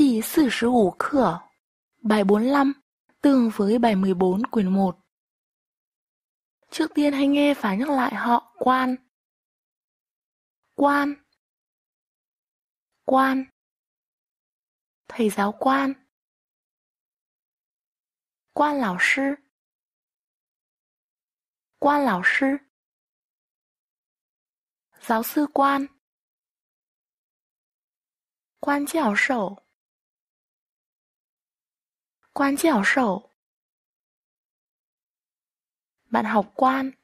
第四十五课 Bài 45 Tương với bài mười bốn quyển một Trước tiên hãy nghe và nhắc lại họ quan Quan Quan Thầy giáo quan Quan lão sư Quan lão sư Giáo sư quan Quan giáo sổ 关教授，班，关，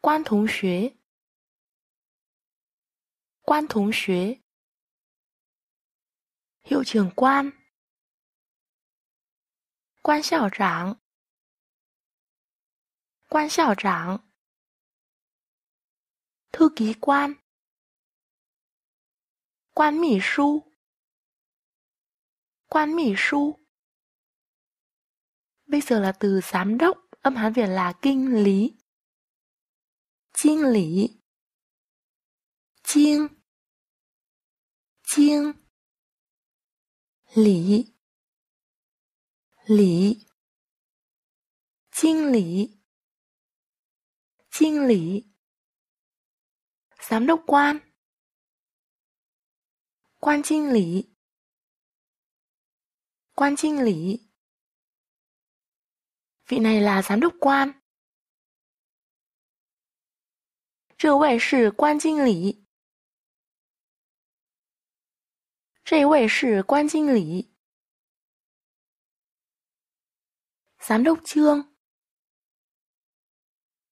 关同学，关同学，校长，校长，特长，关，关秘书。quan mỹ su. Bây giờ là từ giám đốc, âm Hán Việt là kinh lý. kinh lý kinh kinh Lý Lý kinh lý kinh lý Giám đốc quan Quan kinh lý quan chinh lý. Vị này là giám đốc quan. trở quan quan lý, lý giám đốc Trương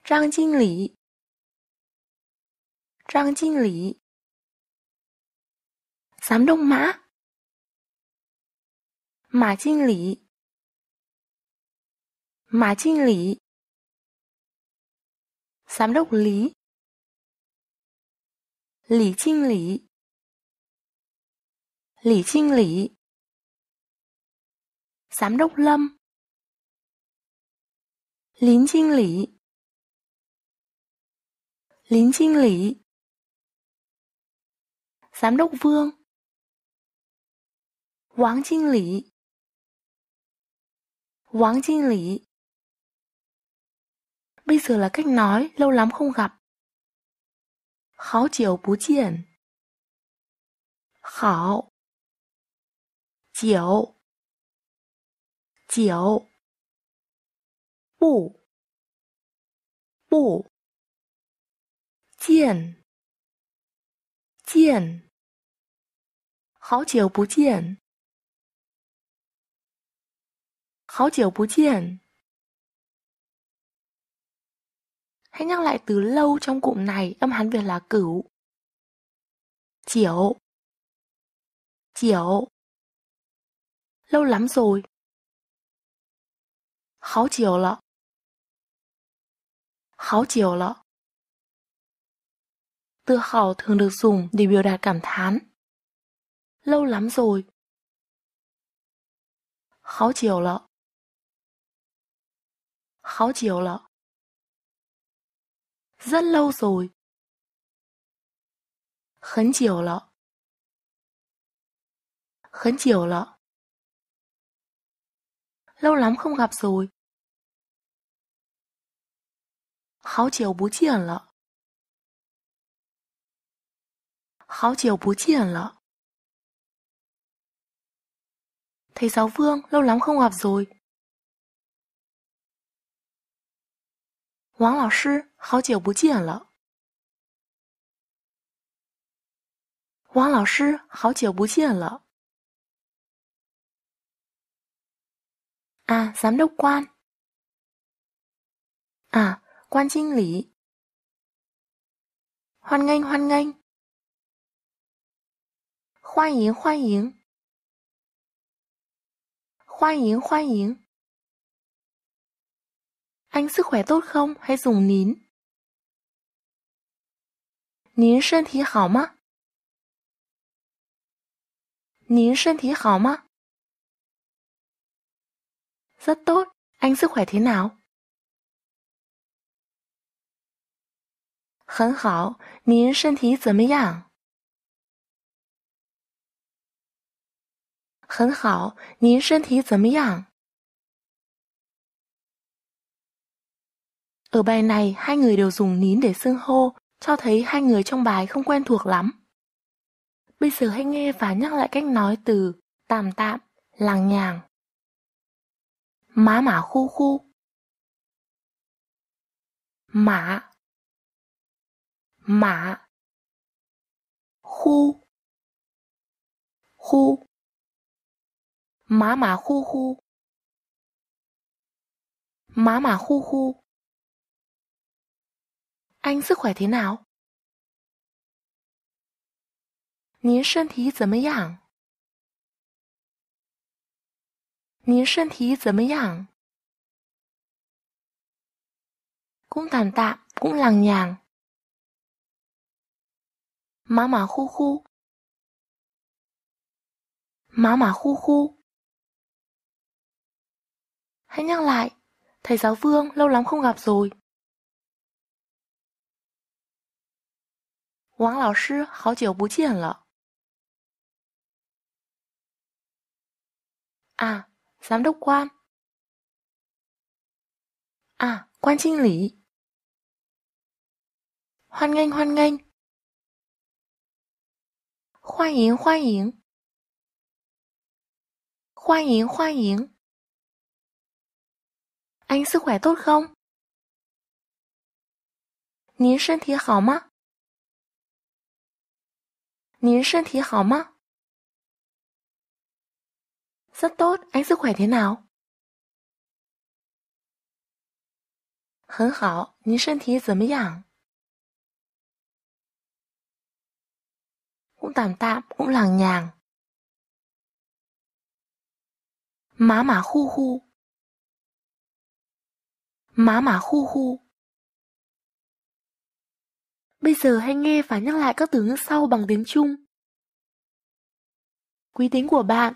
Trang Kinh lý Trang Kinh lý Giám đốc Mã kinh kinh lý, lý, giám đốc lý, lý kinh lý, lý kinh lý, giám đốc lâm, lính kinh lý, lính kinh lý, giám đốc vương, Quán kinh Lý Quán Jin Lý Bây giờ là cách nói lâu lắm không gặp. Kháo chiều bú triển. hào Chiều Chiều Bù Bù Chiền Chiền Hảo chiều bú chiền 好久不见 Hãy nhắc lại từ lâu trong cụm này âm hán Việt là cửu. chiều chiều Lâu lắm rồi. Háo chiều lọ. Háo chiều lọ. Từ hào thường được dùng để biểu đạt cảm thán. Lâu lắm rồi. Háo chiều lọ. 好久了，rất lâu rồi, rồi，很久了，很久了，lâu lắm không gặp rồi，好久不见了，好久不见了。Thầy giáo Vương lâu lắm không gặp rồi. 王老师好久不见了王老师好久不见了啊咱们都关啊关经理欢迎欢迎欢迎欢迎欢迎欢迎 anh sức khỏe tốt không hay dùng nín? Nín sân thí hảo má? Nín sân thí hảo má? Rất tốt, anh sức khỏe thế nào? Hẳn hảo, nín sân thí 怎么样? Hẳn hảo, nín sân thí 怎么样? Ở bài này, hai người đều dùng nín để xưng hô, cho thấy hai người trong bài không quen thuộc lắm. Bây giờ hãy nghe và nhắc lại cách nói từ tạm tạm, làng nhàng. Má mả khu khu. Mã. Mã. Khu. Khu. Má mả khu khu. Má mả khu khu anh sức khỏe thế nào? 您身体怎么样？您身体怎么样？cũng tàn tạ, cũng lằng nhằng. Má mà khu khu. Má mà khu khu. Hãy nhắc lại, thầy giáo Vương lâu lắm không gặp rồi. 王老师，好久不见了！啊，咱们的关。啊，关经理，欢迎欢迎，欢迎欢迎，欢迎欢迎，您身体多不？您身体好吗？您身体好吗？Status anh se khoai thế nao? 很好，您身体怎么样？Không đảm đạp, không đảm nhàng。马马虎虎。马马虎虎。Bây giờ hãy nghe và nhắc lại các từ ngữ sau bằng tiếng Trung. Quý tính của bạn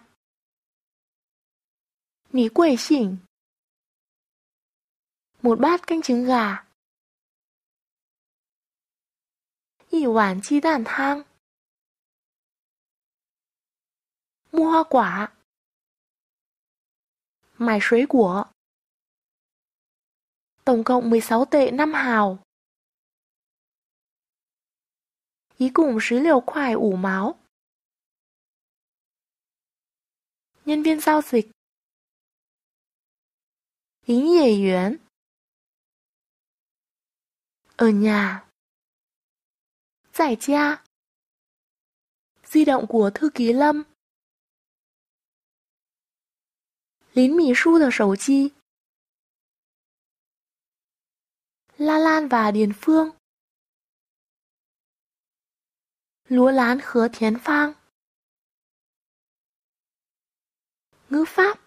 Ní quẩy xỉn Một bát canh trứng gà Yì quản chi đàn thang Mua hoa quả Mài suối của Tổng cộng 16 tệ 5 hào ủ máu nhân viên giao dịch Yến Yề Yuán Ở nhà Giải cha Di động của thư ký Lâm Lín Mỹ Xu là sầu chi La Lan và Điền Phương Lúa lán khứa thiến phang Ngữ pháp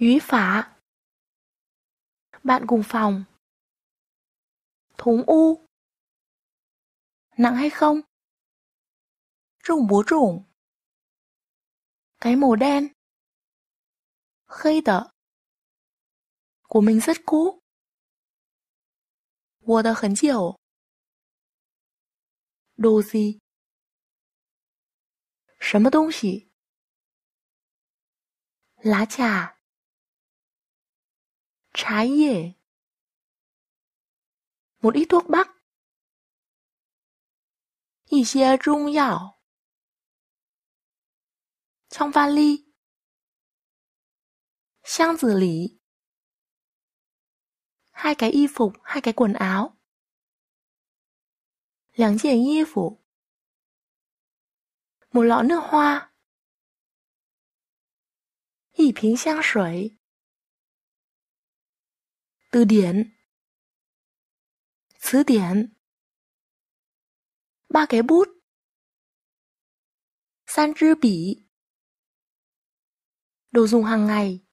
Úy phả Bạn cùng phòng Thúng u Nặng hay không? Rủng bố rủng Cái màu đen Khây tở Của mình rất cũ 我的很久。đồ gì? 什么东西? Lá trà Trái dẻ Một ít thuốc bắc Yì Trong vali Xiang Hai cái y phục, hai cái quần áo 两件衣服，một lọ nước hoa, điển, điển 词典 Ba cái bút San chư Đồ dùng hàng ngày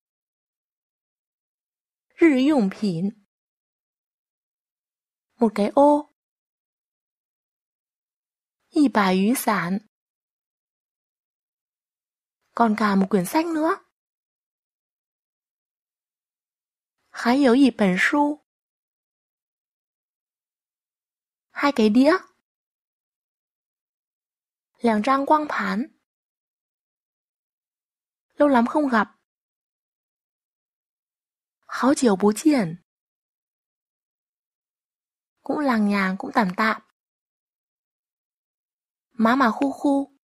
Rỉ dụng phỉn Một cái ô 一把雨伞，còn cả một quyển sách nữa. hai cái đĩa. đĩa，两张光盘。lâu lắm không gặp. Háo chiều bú triển. Cũng làng nhàng cũng tạm tạm. 马马虎虎。